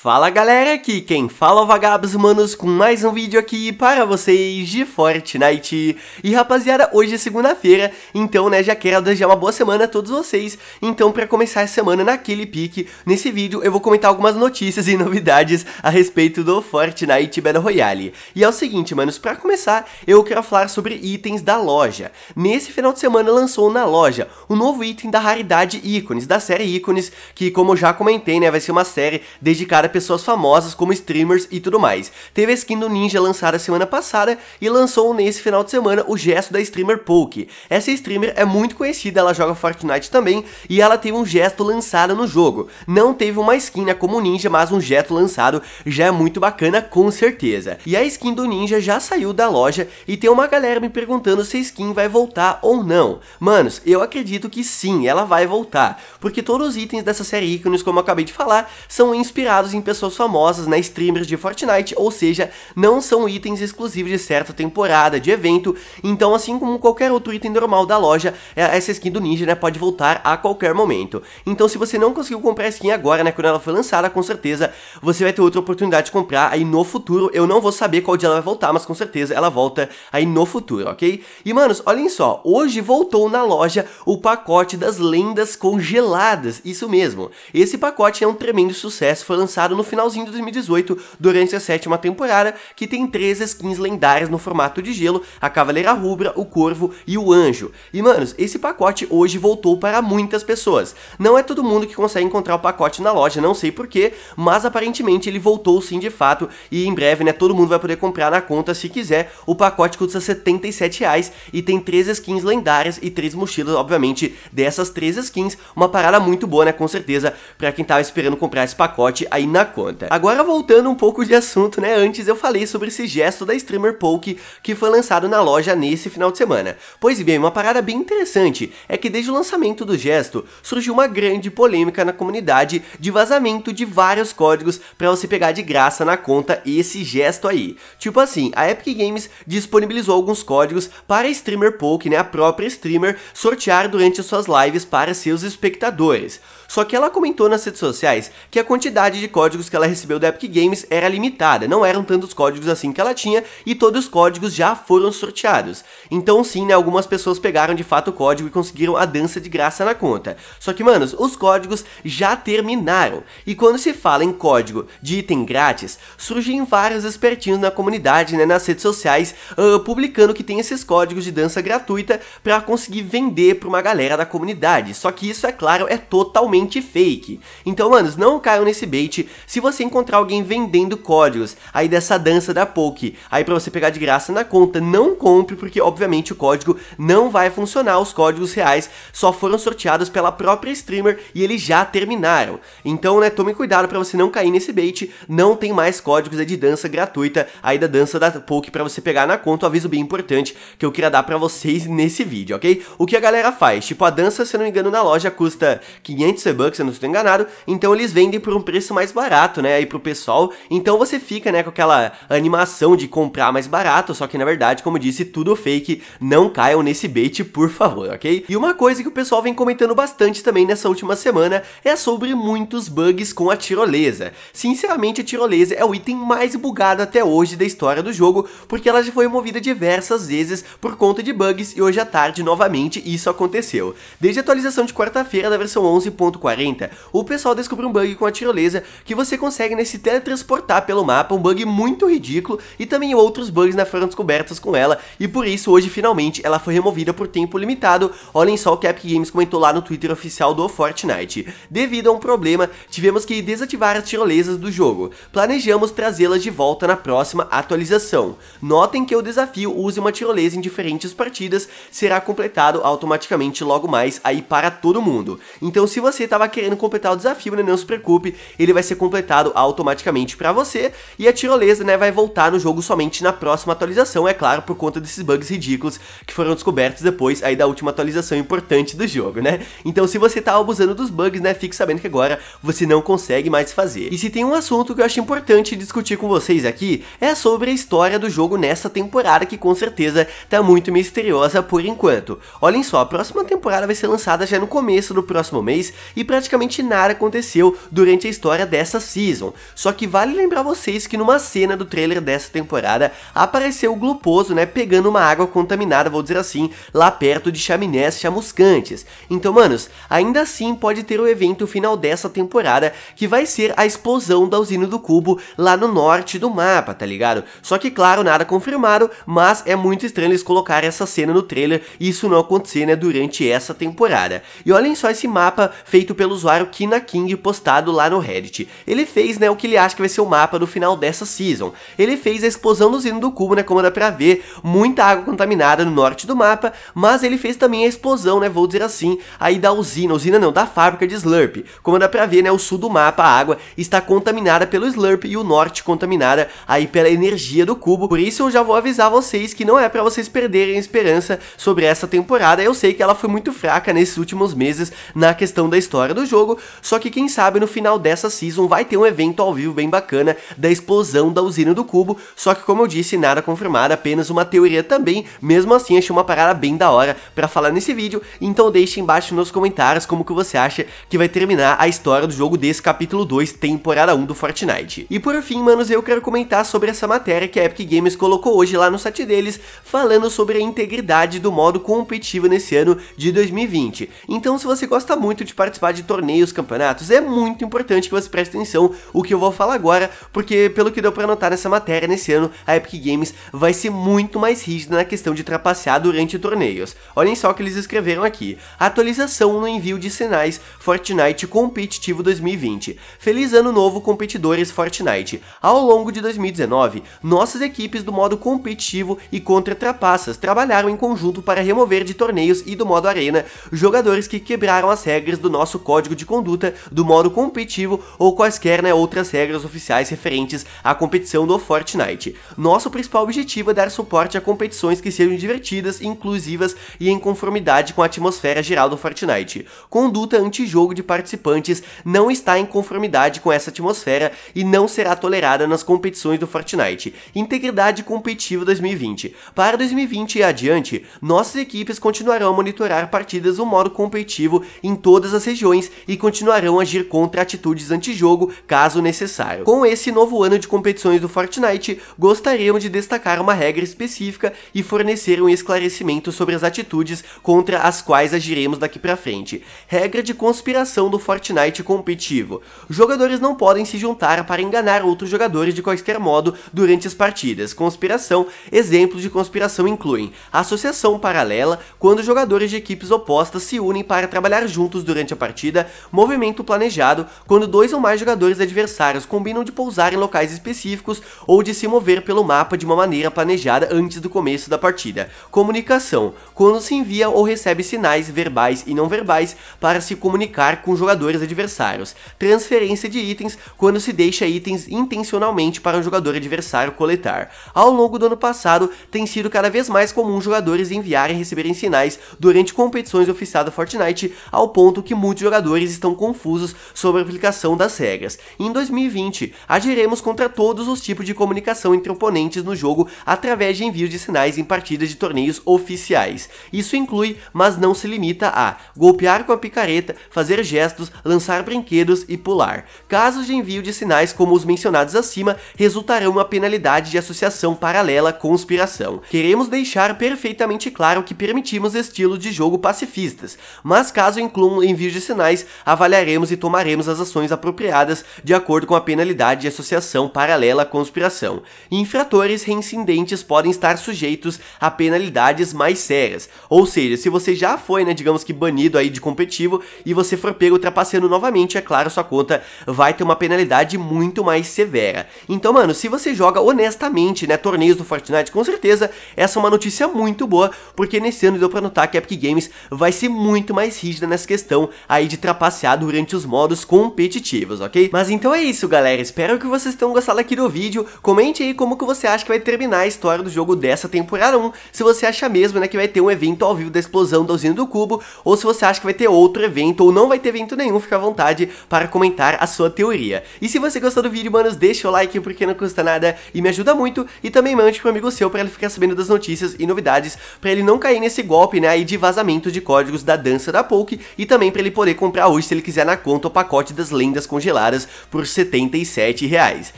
Fala galera, aqui quem fala é o Vagabos Humanos com mais um vídeo aqui para vocês de Fortnite. E rapaziada, hoje é segunda-feira, então né, já quero desejar uma boa semana a todos vocês. Então para começar a semana naquele pique, nesse vídeo eu vou comentar algumas notícias e novidades a respeito do Fortnite Battle Royale. E é o seguinte, manos, para começar eu quero falar sobre itens da loja. Nesse final de semana lançou na loja o um novo item da raridade Ícones, da série Ícones, que como eu já comentei né, vai ser uma série dedicada pessoas famosas como streamers e tudo mais. Teve a skin do Ninja lançada semana passada e lançou nesse final de semana o gesto da streamer Poke. Essa streamer é muito conhecida, ela joga Fortnite também e ela teve um gesto lançado no jogo. Não teve uma skin né, como Ninja, mas um gesto lançado já é muito bacana com certeza. E a skin do Ninja já saiu da loja e tem uma galera me perguntando se a skin vai voltar ou não. Manos, eu acredito que sim, ela vai voltar, porque todos os itens dessa série ícones, como eu acabei de falar, são inspirados em em pessoas famosas, né, streamers de Fortnite, ou seja, não são itens exclusivos de certa temporada, de evento, então assim como qualquer outro item normal da loja, é, essa skin do Ninja, né, pode voltar a qualquer momento. Então se você não conseguiu comprar a skin agora, né, quando ela foi lançada, com certeza você vai ter outra oportunidade de comprar aí no futuro, eu não vou saber qual dia ela vai voltar, mas com certeza ela volta aí no futuro, ok? E manos, olhem só, hoje voltou na loja o pacote das lendas congeladas, isso mesmo, esse pacote é um tremendo sucesso, foi lançado lançado no finalzinho de 2018, durante a sétima temporada, que tem três skins lendárias no formato de gelo, a Cavaleira Rubra, o Corvo e o Anjo. E manos, esse pacote hoje voltou para muitas pessoas. Não é todo mundo que consegue encontrar o pacote na loja, não sei porquê, mas aparentemente ele voltou sim de fato e em breve, né, todo mundo vai poder comprar na conta se quiser. O pacote custa 77 reais e tem três skins lendárias e três mochilas, obviamente, dessas três skins. Uma parada muito boa, né, com certeza, para quem tava esperando comprar esse pacote aí na na conta. Agora voltando um pouco de assunto, né? Antes eu falei sobre esse gesto da streamer Poke que foi lançado na loja nesse final de semana. Pois bem, uma parada bem interessante é que desde o lançamento do gesto surgiu uma grande polêmica na comunidade de vazamento de vários códigos para você pegar de graça na conta esse gesto aí. Tipo assim, a Epic Games disponibilizou alguns códigos para a streamer Poke, né, a própria streamer sortear durante as suas lives para seus espectadores. Só que ela comentou nas redes sociais que a quantidade de códigos que ela recebeu da Epic Games era limitada, não eram tantos códigos assim que ela tinha e todos os códigos já foram sorteados. Então sim, né, algumas pessoas pegaram de fato o código e conseguiram a dança de graça na conta. Só que, manos, os códigos já terminaram. E quando se fala em código de item grátis, surgem vários espertinhos na comunidade, né, nas redes sociais, uh, publicando que tem esses códigos de dança gratuita para conseguir vender para uma galera da comunidade. Só que isso, é claro, é totalmente totalmente fake. Então, manos, não caiam nesse bait se você encontrar alguém vendendo códigos aí dessa dança da Poke, aí para você pegar de graça na conta, não compre porque obviamente o código não vai funcionar, os códigos reais só foram sorteados pela própria streamer e eles já terminaram. Então, né, tome cuidado para você não cair nesse bait, não tem mais códigos é de dança gratuita aí da dança da Poke para você pegar na conta, um aviso bem importante que eu queria dar para vocês nesse vídeo, ok? O que a galera faz? Tipo, a dança, se eu não me engano, na loja custa 500 bucks, se eu não estou enganado, então eles vendem por um preço mais barato, né, aí pro pessoal, então você fica, né, com aquela animação de comprar mais barato, só que na verdade, como disse, tudo fake, não caiam nesse bait, por favor, ok? E uma coisa que o pessoal vem comentando bastante também nessa última semana é sobre muitos bugs com a tirolesa. Sinceramente, a tirolesa é o item mais bugado até hoje da história do jogo, porque ela já foi removida diversas vezes por conta de bugs e hoje à tarde novamente isso aconteceu. Desde a atualização de quarta-feira da versão 11.1 1.40, o pessoal descobriu um bug com a tirolesa que você consegue nesse teletransportar pelo mapa, um bug muito ridículo, e também outros bugs na foram descobertas com ela, e por isso hoje finalmente ela foi removida por tempo limitado, olhem só o que a Epic Games comentou lá no Twitter oficial do Fortnite. Devido a um problema, tivemos que desativar as tirolesas do jogo, planejamos trazê-las de volta na próxima atualização. Notem que o desafio use uma tirolesa em diferentes partidas será completado automaticamente logo mais aí para todo mundo. Então se você estava querendo completar o desafio, né? Não se preocupe, ele vai ser completado automaticamente para você. E a tirolesa, né, vai voltar no jogo somente na próxima atualização, é claro, por conta desses bugs ridículos que foram descobertos depois aí da última atualização importante do jogo, né? Então, se você tá abusando dos bugs, né, fique sabendo que agora você não consegue mais fazer. E se tem um assunto que eu acho importante discutir com vocês aqui, é sobre a história do jogo nessa temporada que com certeza tá muito misteriosa por enquanto. Olhem só, a próxima temporada vai ser lançada já no começo do próximo mês e praticamente nada aconteceu durante a história dessa season. Só que vale lembrar vocês que numa cena do trailer dessa temporada apareceu o Gluposo, né, pegando uma água contaminada, vou dizer assim, lá perto de chaminés chamuscantes. Então, manos, ainda assim pode ter o evento final dessa temporada, que vai ser a explosão da usina do cubo lá no norte do mapa, tá ligado? Só que, claro, nada confirmado, mas é muito estranho eles colocarem essa cena no trailer e isso não acontecer, né, durante essa temporada. E olhem só esse mapa feito feito pelo usuário Kina King postado lá no Reddit. Ele fez, né, o que ele acha que vai ser o mapa do final dessa season. Ele fez a explosão do sino do cubo, né, como dá pra ver, muita água contaminada no norte do mapa, mas ele fez também a explosão, né, vou dizer assim, aí da usina, usina não, da fábrica de Slurp. Como dá pra ver, né, o sul do mapa, a água está contaminada pelo Slurp e o norte contaminada aí pela energia do cubo. Por isso eu já vou avisar vocês que não é para vocês perderem a esperança sobre essa temporada. Eu sei que ela foi muito fraca nesses últimos meses na questão da história do jogo, só que quem sabe no final dessa season vai ter um evento ao vivo bem bacana da explosão da usina do cubo, só que como eu disse, nada confirmado, apenas uma teoria também, mesmo assim achei uma parada bem da hora para falar nesse vídeo, então deixe embaixo nos comentários como que você acha que vai terminar a história do jogo desse capítulo 2, temporada 1 do Fortnite. E por fim, manos, eu quero comentar sobre essa matéria que a Epic Games colocou hoje lá no site deles, falando sobre a integridade do modo competitivo nesse ano de 2020. Então se você gosta muito de participar participar de torneios, campeonatos, é muito importante que você preste atenção o que eu vou falar agora, porque pelo que deu para notar nessa matéria nesse ano, a Epic Games vai ser muito mais rígida na questão de trapacear durante torneios. Olhem só o que eles escreveram aqui. Atualização no envio de sinais Fortnite Competitivo 2020. Feliz ano novo competidores Fortnite. Ao longo de 2019, nossas equipes do modo competitivo e contra trapaças trabalharam em conjunto para remover de torneios e do modo arena jogadores que quebraram as regras do nosso nosso código de conduta do modo competitivo ou quaisquer né, outras regras oficiais referentes à competição do Fortnite. Nosso principal objetivo é dar suporte a competições que sejam divertidas, inclusivas e em conformidade com a atmosfera geral do Fortnite. Conduta antijogo de participantes não está em conformidade com essa atmosfera e não será tolerada nas competições do Fortnite. Integridade competitiva 2020. Para 2020 e adiante, nossas equipes continuarão a monitorar partidas do modo competitivo em todas as regiões regiões e continuarão a agir contra atitudes antijogo caso necessário. Com esse novo ano de competições do Fortnite, gostariam de destacar uma regra específica e fornecer um esclarecimento sobre as atitudes contra as quais agiremos daqui para frente. Regra de conspiração do Fortnite competitivo. Jogadores não podem se juntar para enganar outros jogadores de qualquer modo durante as partidas. Conspiração, exemplos de conspiração incluem associação paralela, quando jogadores de equipes opostas se unem para trabalhar juntos durante a partida partida, movimento planejado, quando dois ou mais jogadores adversários combinam de pousar em locais específicos ou de se mover pelo mapa de uma maneira planejada antes do começo da partida. Comunicação, quando se envia ou recebe sinais verbais e não verbais para se comunicar com jogadores adversários. Transferência de itens, quando se deixa itens intencionalmente para um jogador adversário coletar. Ao longo do ano passado, tem sido cada vez mais comum jogadores enviarem e receberem sinais durante competições oficiais da Fortnite, ao ponto que muitos muitos jogadores estão confusos sobre a aplicação das regras. em 2020, agiremos contra todos os tipos de comunicação entre oponentes no jogo através de envio de sinais em partidas de torneios oficiais. Isso inclui, mas não se limita a golpear com a picareta, fazer gestos, lançar brinquedos e pular. Casos de envio de sinais como os mencionados acima resultarão uma penalidade de associação paralela conspiração. Queremos deixar perfeitamente claro que permitimos estilos de jogo pacifistas, mas caso incluam envio de sinais, avaliaremos e tomaremos as ações apropriadas de acordo com a penalidade de associação paralela à conspiração. Infratores reincidentes podem estar sujeitos a penalidades mais sérias, ou seja, se você já foi, né, digamos que banido aí de competitivo e você for pego ultrapassando novamente, é claro, sua conta vai ter uma penalidade muito mais severa. Então, mano, se você joga honestamente, né, torneios do Fortnite, com certeza essa é uma notícia muito boa, porque nesse ano deu pra notar que a Epic Games vai ser muito mais rígida nessa questão, a aí de trapacear durante os modos competitivos, ok? Mas então é isso, galera. Espero que vocês tenham gostado aqui do vídeo. Comente aí como que você acha que vai terminar a história do jogo dessa temporada 1. Se você acha mesmo, né, que vai ter um evento ao vivo da explosão da usina do cubo, ou se você acha que vai ter outro evento, ou não vai ter evento nenhum, fica à vontade para comentar a sua teoria. E se você gostou do vídeo, manos, deixa o like, porque não custa nada e me ajuda muito. E também mande para um amigo seu para ele ficar sabendo das notícias e novidades, para ele não cair nesse golpe, né, aí de vazamento de códigos da dança da Poke, e também para ele poder comprar hoje se ele quiser na conta o pacote das lendas congeladas por R$ 77 reais.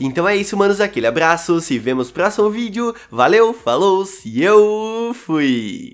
Então é isso, manos, aquele abraço, se vemos no próximo vídeo, valeu, falou, e eu fui!